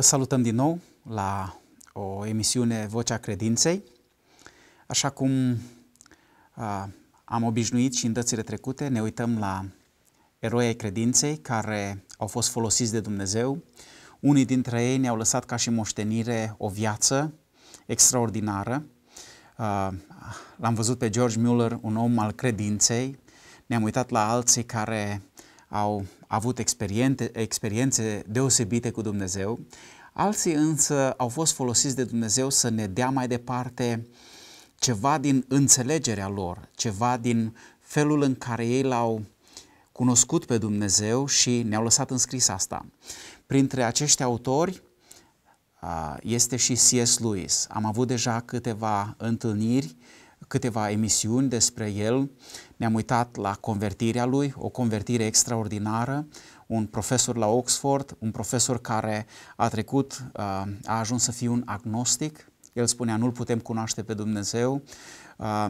salutăm din nou la o emisiune Vocea Credinței. Așa cum am obișnuit și în dățile trecute, ne uităm la eroi ai credinței care au fost folosiți de Dumnezeu. Unii dintre ei ne-au lăsat ca și moștenire o viață extraordinară. L-am văzut pe George Mueller, un om al credinței. Ne-am uitat la alții care au avut experiențe, experiențe deosebite cu Dumnezeu, alții însă au fost folosiți de Dumnezeu să ne dea mai departe ceva din înțelegerea lor, ceva din felul în care ei l-au cunoscut pe Dumnezeu și ne-au lăsat în scris asta. Printre acești autori este și C.S. Lewis. Am avut deja câteva întâlniri, câteva emisiuni despre el ne-am uitat la convertirea lui, o convertire extraordinară, un profesor la Oxford, un profesor care a trecut, uh, a ajuns să fie un agnostic, el spunea nu-L putem cunoaște pe Dumnezeu, uh,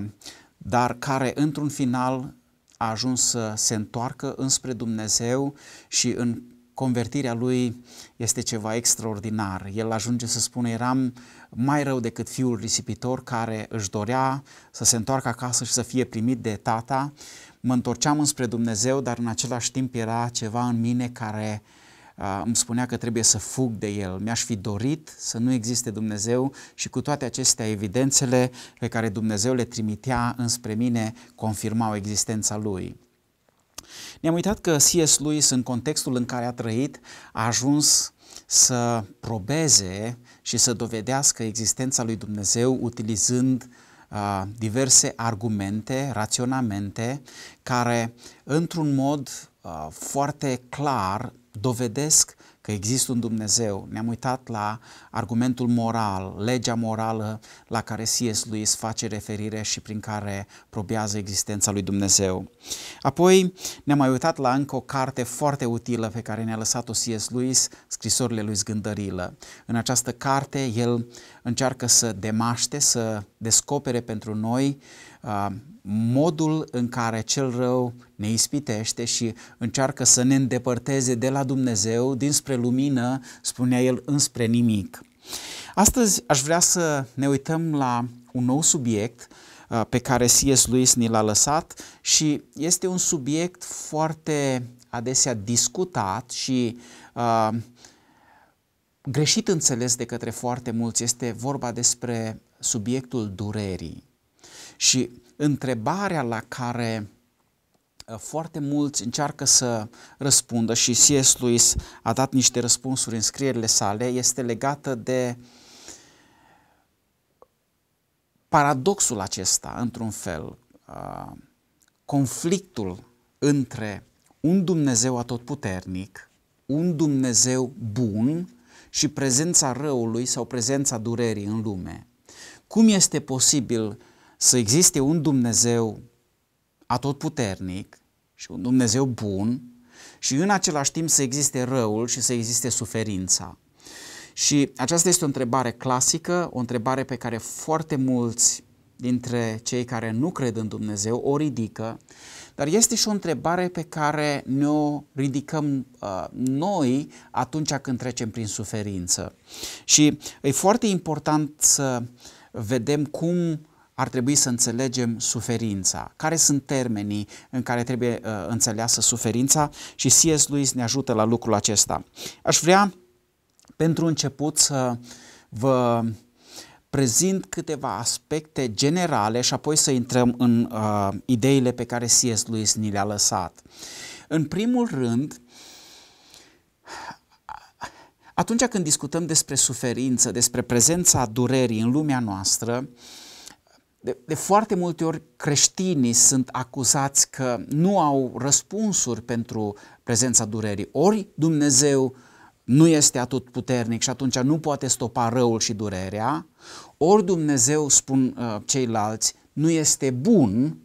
dar care într-un final a ajuns să se întoarcă înspre Dumnezeu și în convertirea lui este ceva extraordinar. El ajunge să spună, eram mai rău decât fiul risipitor care își dorea să se întoarcă acasă și să fie primit de tata. Mă întorceam înspre Dumnezeu, dar în același timp era ceva în mine care uh, îmi spunea că trebuie să fug de el. Mi-aș fi dorit să nu existe Dumnezeu și cu toate acestea evidențele pe care Dumnezeu le trimitea înspre mine confirmau existența lui. Ne-am uitat că C.S. Lewis, în contextul în care a trăit, a ajuns să probeze și să dovedească existența lui Dumnezeu utilizând uh, diverse argumente, raționamente, care, într-un mod uh, foarte clar, dovedesc că există un Dumnezeu. Ne-am uitat la argumentul moral, legea morală la care C.S. Lewis face referire și prin care probează existența lui Dumnezeu. Apoi ne-am mai uitat la încă o carte foarte utilă pe care ne-a lăsat-o C.S. Lewis, scrisorile lui Zgândărilă. În această carte el încearcă să demaște, să descopere pentru noi Um, modul în care cel rău ne ispitește și încearcă să ne îndepărteze de la Dumnezeu, dinspre lumină, spunea el, înspre nimic. Astăzi aș vrea să ne uităm la un nou subiect uh, pe care C.S. Lewis ni l-a lăsat și este un subiect foarte adesea discutat și uh, greșit înțeles de către foarte mulți. Este vorba despre subiectul durerii. Și întrebarea la care ă, foarte mulți încearcă să răspundă și C.S. Lewis a dat niște răspunsuri în scrierile sale, este legată de paradoxul acesta, într-un fel, ă, conflictul între un Dumnezeu atotputernic, un Dumnezeu bun și prezența răului sau prezența durerii în lume. Cum este posibil să existe un Dumnezeu atotputernic și un Dumnezeu bun și în același timp să existe răul și să existe suferința. Și aceasta este o întrebare clasică, o întrebare pe care foarte mulți dintre cei care nu cred în Dumnezeu o ridică, dar este și o întrebare pe care ne-o ridicăm uh, noi atunci când trecem prin suferință. Și e foarte important să vedem cum ar trebui să înțelegem suferința. Care sunt termenii în care trebuie uh, înțeleasă suferința? Și C.S. Lewis ne ajută la lucrul acesta. Aș vrea, pentru început, să vă prezint câteva aspecte generale și apoi să intrăm în uh, ideile pe care C.S. Lewis ni le-a lăsat. În primul rând, atunci când discutăm despre suferință, despre prezența durerii în lumea noastră, uh, de, de foarte multe ori creștinii sunt acuzați că nu au răspunsuri pentru prezența durerii. Ori Dumnezeu nu este atât puternic și atunci nu poate stopa răul și durerea, ori Dumnezeu, spun uh, ceilalți, nu este bun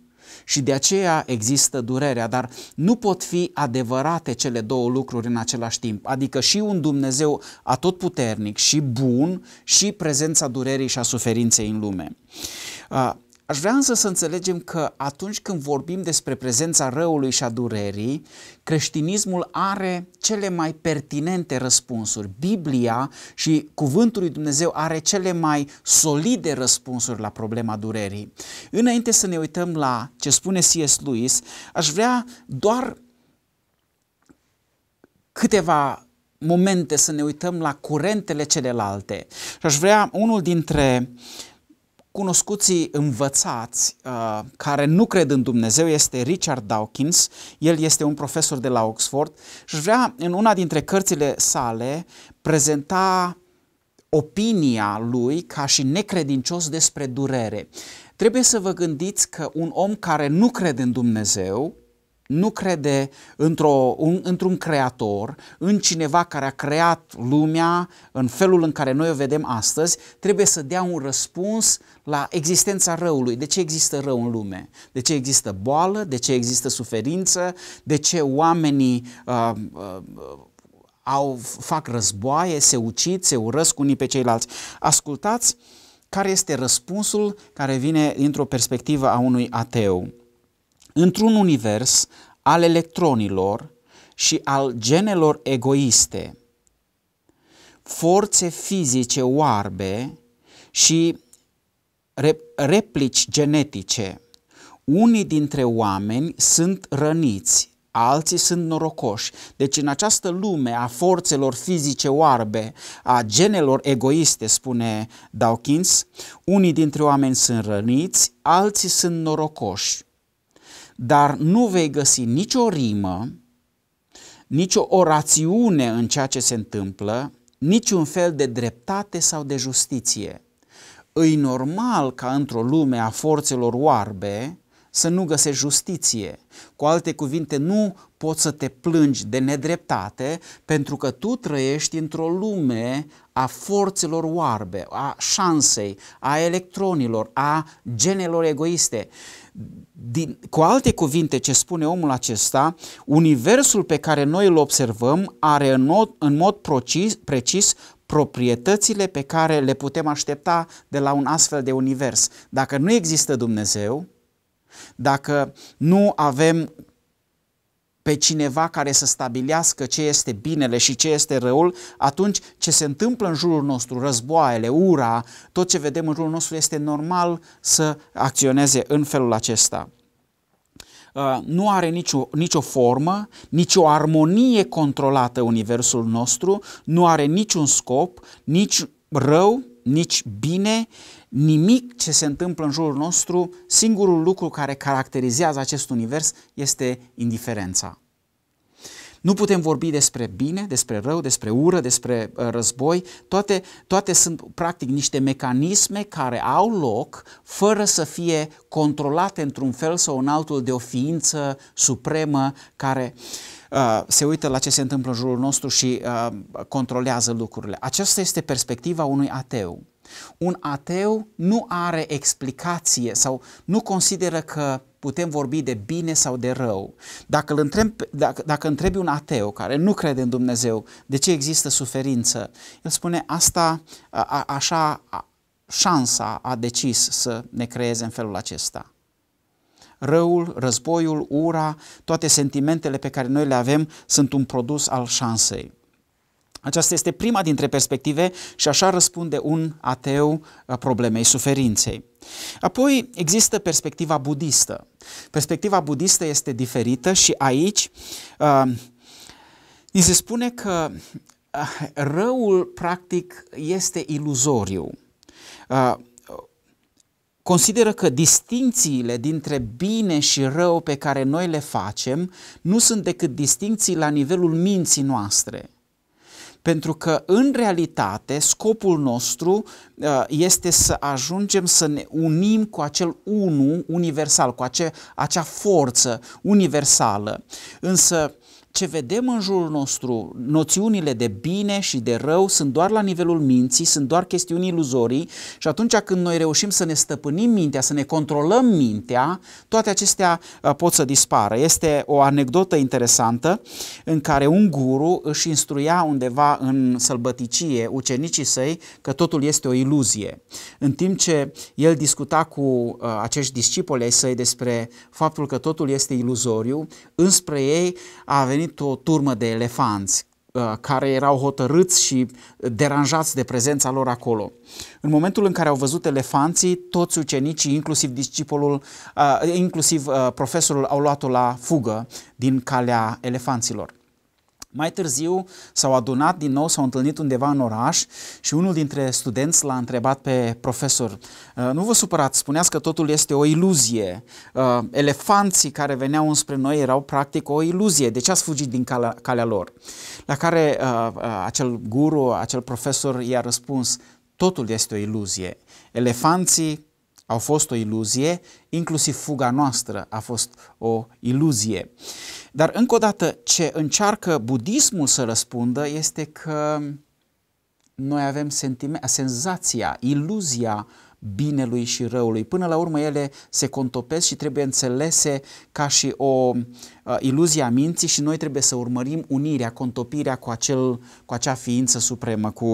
și de aceea există durerea, dar nu pot fi adevărate cele două lucruri în același timp. Adică și un Dumnezeu puternic și bun și prezența durerii și a suferinței în lume. Aș vrea însă să înțelegem că atunci când vorbim despre prezența răului și a durerii, creștinismul are cele mai pertinente răspunsuri. Biblia și Cuvântul lui Dumnezeu are cele mai solide răspunsuri la problema durerii. Înainte să ne uităm la ce spune C.S. Lewis, aș vrea doar câteva momente să ne uităm la curentele celelalte. Și aș vrea unul dintre uh, cunoscuții învățați uh, care nu cred în Dumnezeu este Richard Dawkins. El este un profesor de la Oxford și vrea în una dintre cărțile sale prezenta opinia lui ca și necredincios despre durere. Trebuie să vă gândiți că un om care nu crede în Dumnezeu nu crede într-o, un, într-un creator, în cineva care a creat lumea în felul în care noi o vedem astăzi, trebuie să dea un răspuns la existența răului. De ce există rău în lume? De ce există boală? De ce există suferință? De ce oamenii uh, uh, au, fac războaie, se ucid, se urăsc unii pe ceilalți? Ascultați care este răspunsul care vine dintr-o perspectivă a unui ateu într-un univers al electronilor și al genelor egoiste, forțe fizice oarbe și replici genetice. Unii dintre oameni sunt răniți, alții sunt norocoși. Deci în această lume a forțelor fizice oarbe, a genelor egoiste, spune Dawkins, unii dintre oameni sunt răniți, alții sunt norocoși dar nu vei găsi nicio rimă, nicio orațiune în ceea ce se întâmplă, niciun fel de dreptate sau de justiție. Îi normal ca într-o lume a forțelor oarbe să nu găsești justiție. Cu alte cuvinte, nu poți să te plângi de nedreptate pentru că tu trăiești într-o lume a forțelor oarbe, a șansei, a electronilor, a genelor egoiste. Din, cu alte cuvinte, ce spune omul acesta, universul pe care noi îl observăm are în mod, în mod precis, precis proprietățile pe care le putem aștepta de la un astfel de univers. Dacă nu există Dumnezeu, dacă nu avem pe cineva care să stabilească ce este binele și ce este răul, atunci ce se întâmplă în jurul nostru, războaiele, ura, tot ce vedem în jurul nostru este normal să acționeze în felul acesta. Uh, nu are nicio, nicio formă, nicio armonie controlată universul nostru, nu are niciun scop, nici rău, nici bine, nimic ce se întâmplă în jurul nostru, singurul lucru care caracterizează acest univers este indiferența. Nu putem vorbi despre bine, despre rău, despre ură, despre uh, război. Toate, toate sunt practic niște mecanisme care au loc fără să fie controlate într-un fel sau în altul de o ființă supremă care uh, se uită la ce se întâmplă în jurul nostru și uh, controlează lucrurile. Aceasta este perspectiva unui ateu. Un ateu nu are explicație sau nu consideră că putem vorbi de bine sau de rău. Dacă, îl întreb, dacă, dacă întrebi un ateu care nu crede în Dumnezeu de ce există suferință, el spune asta, a, așa a, șansa a decis să ne creeze în felul acesta. Răul, războiul, ura, toate sentimentele pe care noi le avem sunt un produs al șansei. Aceasta este prima dintre perspective și așa răspunde un ateu uh, problemei suferinței. Apoi există perspectiva budistă. Perspectiva budistă este diferită și aici uh, ni se spune că uh, răul practic este iluzoriu. Uh, consideră că distințiile dintre bine și rău pe care noi le facem nu sunt decât distinții la nivelul minții noastre. Pentru că, în realitate, scopul nostru uh, este să ajungem să ne unim cu acel unu universal, cu acea, forță universală. Însă, ce vedem în jurul nostru, noțiunile de bine și de rău sunt doar la nivelul minții, sunt doar chestiuni iluzorii și atunci când noi reușim să ne stăpânim mintea, să ne controlăm mintea, toate acestea uh, pot să dispară. Este o anecdotă interesantă în care un guru își instruia undeva în sălbăticie ucenicii săi că totul este o iluzie. În timp ce el discuta cu uh, acești discipoli ai săi despre faptul că totul este iluzoriu, înspre ei a venit venit o turmă de elefanți uh, care erau hotărâți și deranjați de prezența lor acolo. În momentul în care au văzut elefanții, toți ucenicii, inclusiv discipolul, uh, inclusiv uh, profesorul, au luat-o la fugă din calea elefanților. Mai târziu s-au adunat din nou, s-au întâlnit undeva în oraș și unul dintre studenți l-a întrebat pe profesor, uh, nu vă supărați, spuneați că totul este o iluzie, uh, elefanții care veneau înspre noi erau practic o iluzie, de ce ați fugit din calea, lor? La care uh, acel guru, acel profesor i-a răspuns, totul este o iluzie, elefanții au fost o iluzie, inclusiv fuga noastră a fost o iluzie. Dar încă o dată ce încearcă budismul să răspundă este că noi avem senzația, iluzia binelui și răului. Până la urmă ele se contopesc și trebuie înțelese ca și o uh, iluzie a minții și noi trebuie să urmărim unirea, contopirea cu, acel, cu acea ființă supremă, cu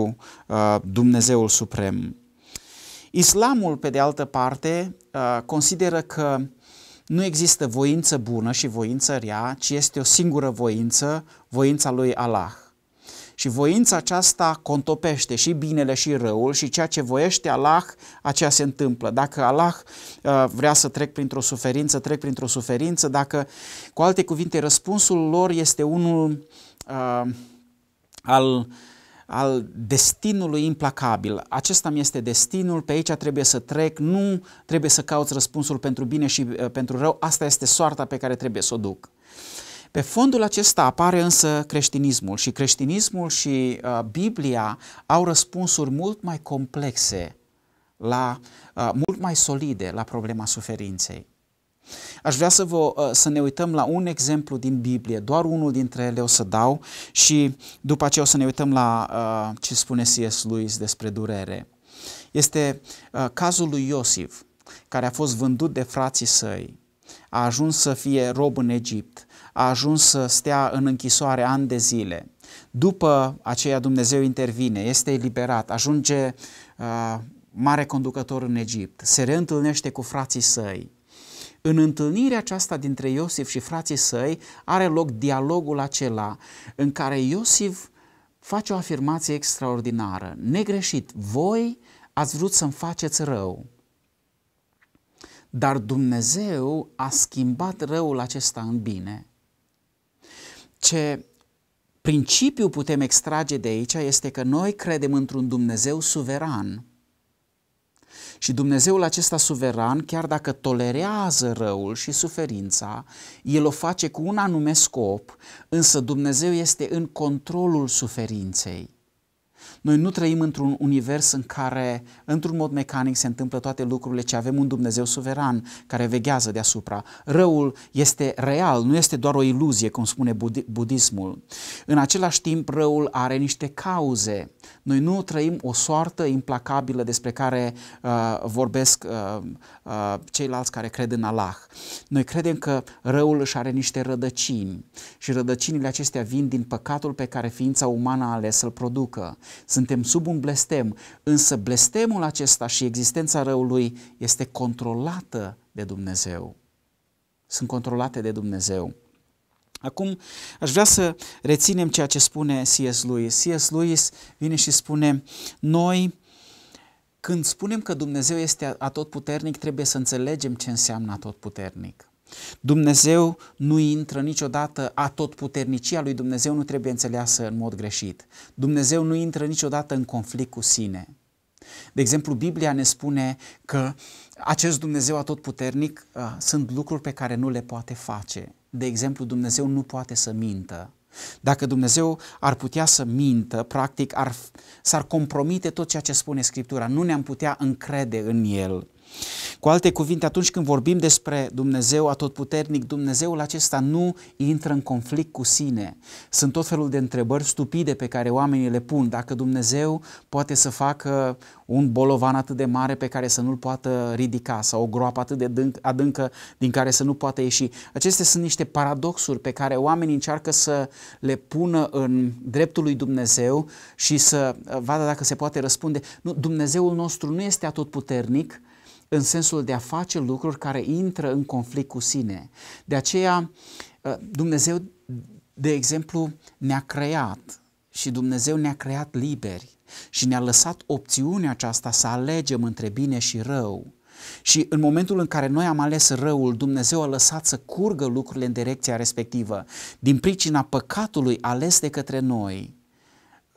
uh, Dumnezeul suprem. Islamul, pe de altă parte, uh, consideră că nu există voință bună și voință rea, ci este o singură voință, voința lui Allah. Și voința aceasta contopește și binele și răul și ceea ce voiește Allah, aceea se întâmplă. Dacă Allah uh, vrea să trec printr-o suferință, trec printr-o suferință, dacă, cu alte cuvinte, răspunsul lor este unul uh, al uh, al destinului implacabil. Acesta mi este destinul, pe aici trebuie să trec, nu trebuie să cauți răspunsul pentru bine și uh, pentru rău, asta este soarta pe care trebuie să o duc. Pe fondul acesta apare însă creștinismul și creștinismul și uh, Biblia au răspunsuri mult mai complexe, la, uh, mult mai solide la problema suferinței. Aș vrea să, vă, uh, să ne uităm la un exemplu din Biblie, doar unul dintre ele o să dau și după aceea o să ne uităm la uh, ce spune C.S. Lewis despre durere. Este uh, cazul lui Iosif, care a fost vândut de frații săi, a ajuns să fie rob în Egipt, a ajuns să stea în închisoare ani de zile. După aceea Dumnezeu intervine, este eliberat, ajunge uh, mare conducător în Egipt, se reîntâlnește cu frații săi, în întâlnirea aceasta dintre Iosif și frații săi are loc dialogul acela în care Iosif face o afirmație extraordinară. Negreșit, voi ați vrut să-mi faceți rău. Dar Dumnezeu a schimbat răul acesta în bine. Ce principiu putem extrage de aici este că noi credem într-un Dumnezeu suveran și Dumnezeul acesta suveran, chiar dacă tolerează răul și suferința, el o face cu un anume scop, însă Dumnezeu este în controlul suferinței noi nu trăim într-un univers în care, într-un mod mecanic, se întâmplă toate lucrurile, ci avem un Dumnezeu suveran care veghează deasupra. Răul este real, nu este doar o iluzie, cum spune budismul. În același timp, răul are niște cauze. Noi nu trăim o soartă implacabilă despre care uh, vorbesc uh, uh, ceilalți care cred în Allah. Noi credem că răul își are niște rădăcini și rădăcinile acestea vin din păcatul pe care ființa umană a ales să-l producă suntem sub un blestem, însă blestemul acesta și existența răului este controlată de Dumnezeu. Sunt controlate de Dumnezeu. Acum aș vrea să reținem ceea ce spune C.S. Lewis. C.S. Lewis vine și spune, noi când spunem că Dumnezeu este atotputernic, trebuie să înțelegem ce înseamnă atotputernic. Dumnezeu nu intră niciodată, a tot puternicia lui Dumnezeu nu trebuie înțeleasă în mod greșit. Dumnezeu nu intră niciodată în conflict cu sine. De exemplu, Biblia ne spune că acest Dumnezeu atotputernic a, uh, sunt lucruri pe care nu le poate face. De exemplu, Dumnezeu nu poate să mintă. Dacă Dumnezeu ar putea să mintă, practic ar, s-ar compromite tot ceea ce spune Scriptura, nu ne-am putea încrede în El. Cu alte cuvinte, atunci când vorbim despre Dumnezeu atotputernic, Dumnezeul acesta nu intră în conflict cu sine. Sunt tot felul de întrebări stupide pe care oamenii le pun. Dacă Dumnezeu poate să facă un bolovan atât de mare pe care să nu-l poată ridica sau o groapă atât de adâncă din care să nu poată ieși. Acestea sunt niște paradoxuri pe care oamenii încearcă să le pună în dreptul lui Dumnezeu și să eh, vadă dacă se poate răspunde. Nu, Dumnezeul nostru nu este atotputernic, în sensul de a face lucruri care intră în conflict cu sine. De aceea, uh, Dumnezeu, de exemplu, ne-a creat și Dumnezeu ne-a creat liberi și ne-a lăsat opțiunea aceasta să alegem între bine și rău. Și în momentul în care noi am ales răul, Dumnezeu a lăsat să curgă lucrurile în direcția respectivă. Din pricina păcatului ales de către noi,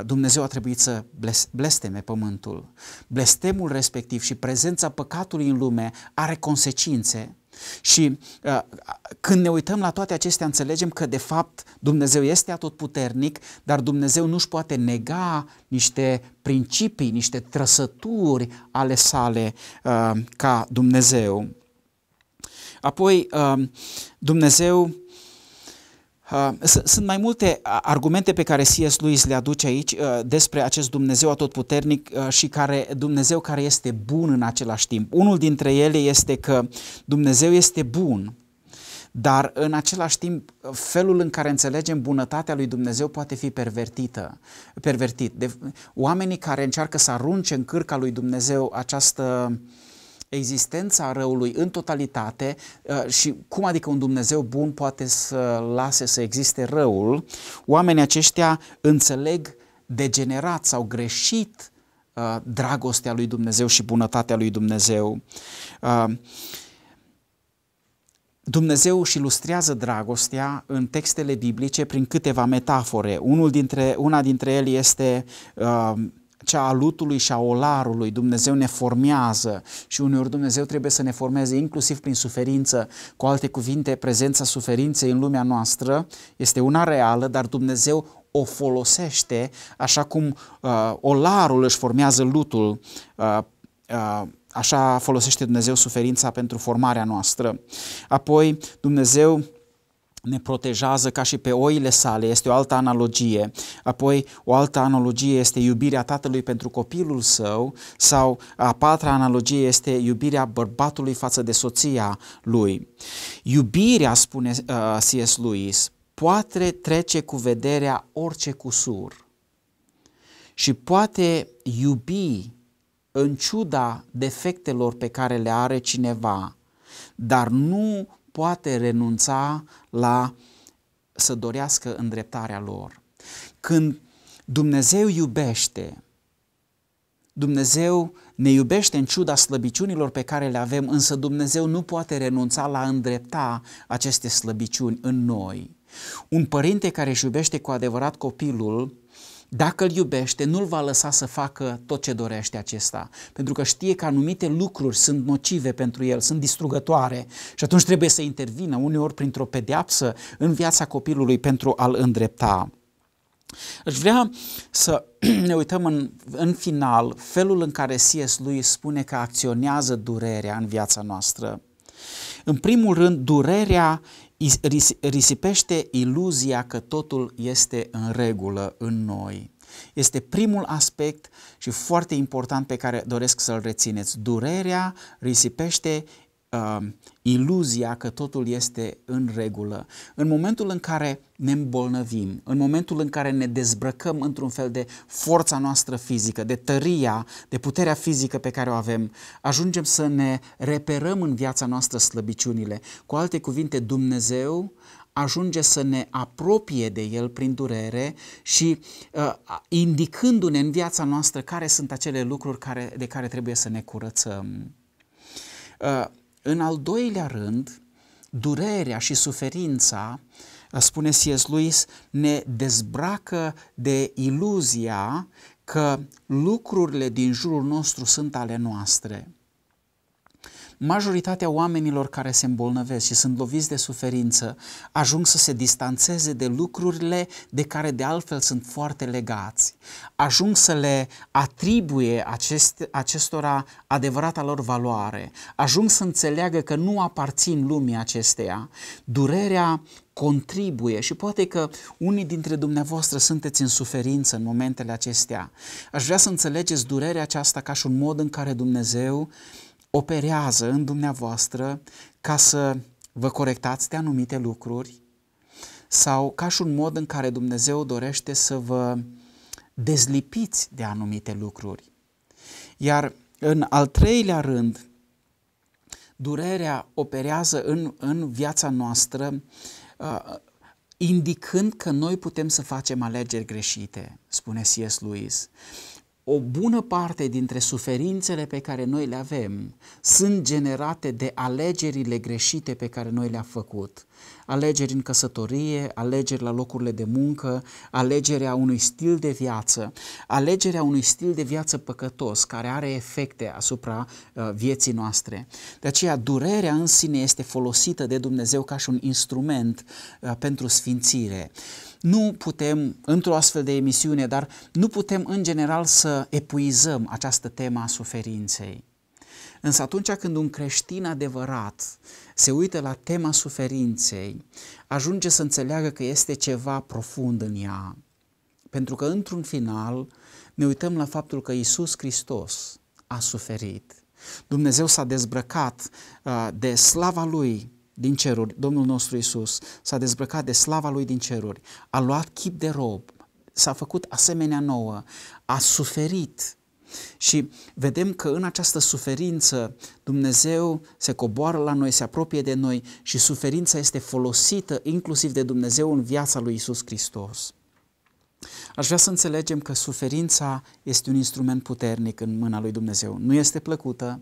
Dumnezeu a trebuit să blesteme pământul. Blestemul respectiv și prezența păcatului în lume are consecințe. Și uh, când ne uităm la toate acestea, înțelegem că, de fapt, Dumnezeu este atotputernic, dar Dumnezeu nu-și poate nega niște principii, niște trăsături ale sale uh, ca Dumnezeu. Apoi, uh, Dumnezeu Uh, sunt mai multe uh, argumente pe care C.S. Lewis le aduce aici uh, despre acest Dumnezeu atotputernic și care Dumnezeu care este bun în același timp. Unul dintre ele este că Dumnezeu este bun, dar în același timp felul în care înțelegem bunătatea lui Dumnezeu poate fi pervertită, pervertit. De, oamenii care încearcă să arunce în cârca lui Dumnezeu această uh, existența răului în totalitate uh, și cum adică un Dumnezeu bun poate să lase să existe răul, oamenii aceștia înțeleg degenerat sau greșit uh, dragostea lui Dumnezeu și bunătatea lui Dumnezeu. Uh, Dumnezeu își ilustrează dragostea în textele biblice prin câteva metafore. Unul dintre, una dintre ele este uh, cea a lutului și a olarului. Dumnezeu ne formează și uneori Dumnezeu trebuie să ne formeze inclusiv prin suferință. Cu alte cuvinte, prezența suferinței în lumea noastră este una reală, dar Dumnezeu o folosește așa cum uh, olarul își formează lutul, uh, uh, așa folosește Dumnezeu suferința pentru formarea noastră. Apoi Dumnezeu ne protejează ca și pe oile sale, este o altă analogie. Apoi o altă analogie este iubirea tatălui pentru copilul său sau a patra analogie este iubirea bărbatului față de soția lui. Iubirea, spune uh, C.S. Lewis, poate trece cu vederea orice cusur și poate iubi în ciuda defectelor pe care le are cineva, dar nu poate renunța la să dorească îndreptarea lor. Când Dumnezeu iubește, Dumnezeu ne iubește în ciuda slăbiciunilor pe care le avem, însă Dumnezeu nu poate renunța la îndrepta aceste slăbiciuni în noi. Un părinte care își iubește cu adevărat copilul dacă îl iubește, nu-l va lăsa să facă tot ce dorește acesta, pentru că știe că anumite lucruri sunt nocive pentru el, sunt distrugătoare și atunci trebuie să intervină uneori printr-o pedeapsă în viața copilului pentru a-l îndrepta. Aș vrea să ne uităm în, în final felul în care C.S. Lewis spune că acționează durerea în viața noastră. În primul rând, durerea risipește iluzia că totul este în regulă în noi. Este primul aspect și foarte important pe care doresc să-l rețineți. Durerea risipește uh, iluzia că totul este în regulă. În momentul în care ne îmbolnăvim, în momentul în care ne dezbrăcăm într-un fel de forța noastră fizică, de tăria, de puterea fizică pe care o avem, ajungem să ne reperăm în viața noastră slăbiciunile. Cu alte cuvinte, Dumnezeu ajunge să ne apropie de El prin durere și uh, indicându-ne în viața noastră care sunt acele lucruri care, de care trebuie să ne curățăm. Uh, în al doilea rând, durerea și suferința, spune C.S. Lewis, ne dezbracă de iluzia că lucrurile din jurul nostru sunt ale noastre majoritatea oamenilor care se îmbolnăvesc și sunt loviți de suferință ajung să se distanțeze de lucrurile de care de altfel sunt foarte legați. Ajung să le atribuie acest, acestora adevărata lor valoare. Ajung să înțeleagă că nu aparțin lumii acesteia. Durerea contribuie și poate că unii dintre dumneavoastră sunteți în suferință în momentele acestea. Aș vrea să înțelegeți durerea aceasta ca și un mod în care Dumnezeu operează în dumneavoastră ca să vă corectați de anumite lucruri sau ca și un mod în care Dumnezeu dorește să vă dezlipiți de anumite lucruri. Iar în al treilea rând, durerea operează în, în viața noastră uh, indicând că noi putem să facem alegeri greșite, spune C.S. Lewis o bună parte dintre suferințele pe care noi le avem sunt generate de alegerile greșite pe care noi le-am făcut alegeri în căsătorie, alegeri la locurile de muncă, alegerea unui stil de viață, alegerea unui stil de viață păcătos care are efecte asupra uh, vieții noastre. De aceea, durerea în sine este folosită de Dumnezeu ca și un instrument uh, pentru sfințire nu putem, într-o astfel de emisiune, dar nu putem în general să epuizăm această temă a suferinței. Însă atunci când un creștin adevărat se uită la tema suferinței, ajunge să înțeleagă că este ceva profund în ea. Pentru că, într-un final, ne uităm la faptul că Isus Hristos a suferit. Dumnezeu s-a dezbrăcat uh, de slava Lui din ceruri, Domnul nostru Isus s-a dezbrăcat de slava Lui din ceruri, a luat chip de rob, s-a făcut asemenea nouă, a suferit și vedem că în această suferință Dumnezeu se coboară la noi, se apropie de noi și suferința este folosită inclusiv de Dumnezeu în viața lui Isus Hristos. Aș vrea să înțelegem că suferința este un instrument puternic în mâna lui Dumnezeu. Nu este plăcută,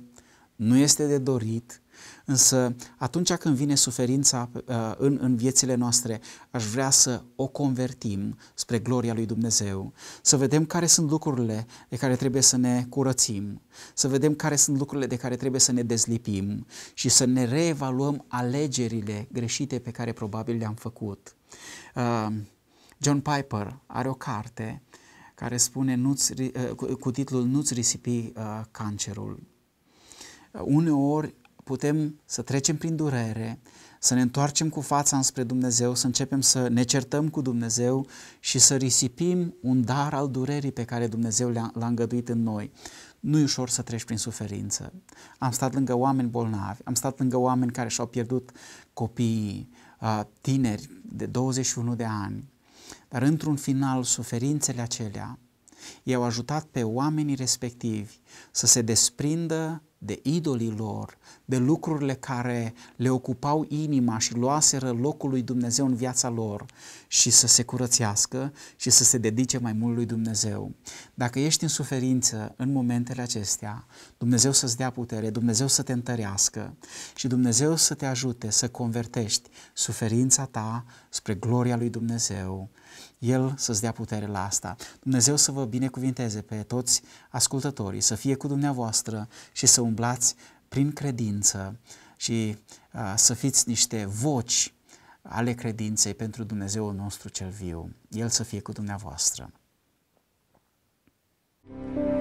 nu este de dorit, însă atunci când vine suferința uh, în, în viețile noastre, aș vrea să o convertim spre gloria lui Dumnezeu, să vedem care sunt lucrurile de care trebuie să ne curățim, să vedem care sunt lucrurile de care trebuie să ne dezlipim și să ne reevaluăm alegerile greșite pe care probabil le-am făcut. Uh, John Piper are o carte care spune uh, cu titlul Nu-ți risipi cancerul. Uh, uneori putem să trecem prin durere, să ne întoarcem cu fața înspre Dumnezeu, să începem să ne certăm cu Dumnezeu și să risipim un dar al durerii pe care Dumnezeu l-a îngăduit în noi. Nu e ușor să treci prin suferință. Am stat lângă oameni bolnavi, am stat lângă oameni care și-au pierdut copiii, uh, tineri de 21 de ani. Dar într-un final, suferințele acelea i-au ajutat pe oamenii respectivi să se desprindă de idolii lor, de lucrurile care le ocupau inima și luaseră locul lui Dumnezeu în viața lor și să se curățească și să se dedice mai mult lui Dumnezeu. Dacă ești în suferință în momentele acestea, Dumnezeu să-ți dea putere, Dumnezeu să te întărească și Dumnezeu să te ajute să convertești suferința ta spre gloria lui Dumnezeu el să-ți dea putere la asta. Dumnezeu să vă binecuvinteze pe toți ascultătorii, să fie cu dumneavoastră și să umblați prin credință și uh, să fiți niște voci ale credinței pentru Dumnezeul nostru cel viu. El să fie cu dumneavoastră. Thank you.